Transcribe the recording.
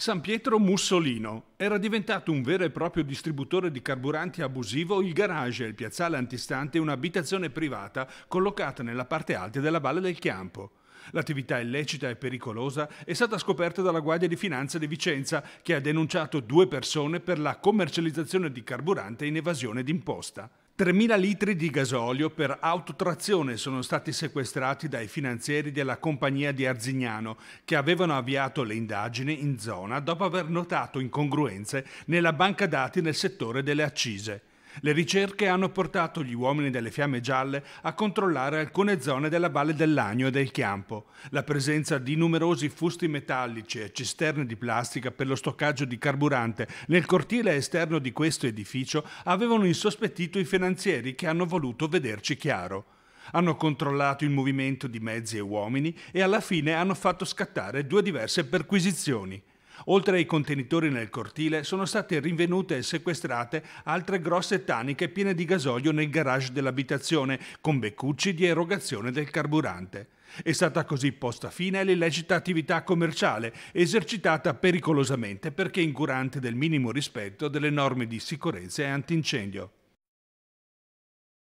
San Pietro Mussolino era diventato un vero e proprio distributore di carburanti abusivo il garage e il piazzale antistante un'abitazione privata collocata nella parte alta della Valle del Campo. L'attività illecita e pericolosa è stata scoperta dalla Guardia di Finanza di Vicenza che ha denunciato due persone per la commercializzazione di carburante in evasione d'imposta. 3.000 litri di gasolio per autotrazione sono stati sequestrati dai finanzieri della compagnia di Arzignano che avevano avviato le indagini in zona dopo aver notato incongruenze nella banca dati nel settore delle accise. Le ricerche hanno portato gli uomini delle fiamme gialle a controllare alcune zone della Valle dell'Agno e del Chiampo. La presenza di numerosi fusti metallici e cisterne di plastica per lo stoccaggio di carburante nel cortile esterno di questo edificio avevano insospettito i finanzieri che hanno voluto vederci chiaro. Hanno controllato il movimento di mezzi e uomini e alla fine hanno fatto scattare due diverse perquisizioni. Oltre ai contenitori nel cortile sono state rinvenute e sequestrate altre grosse taniche piene di gasolio nel garage dell'abitazione, con beccucci di erogazione del carburante. È stata così posta fine all'illecita attività commerciale, esercitata pericolosamente perché incurante del minimo rispetto delle norme di sicurezza e antincendio.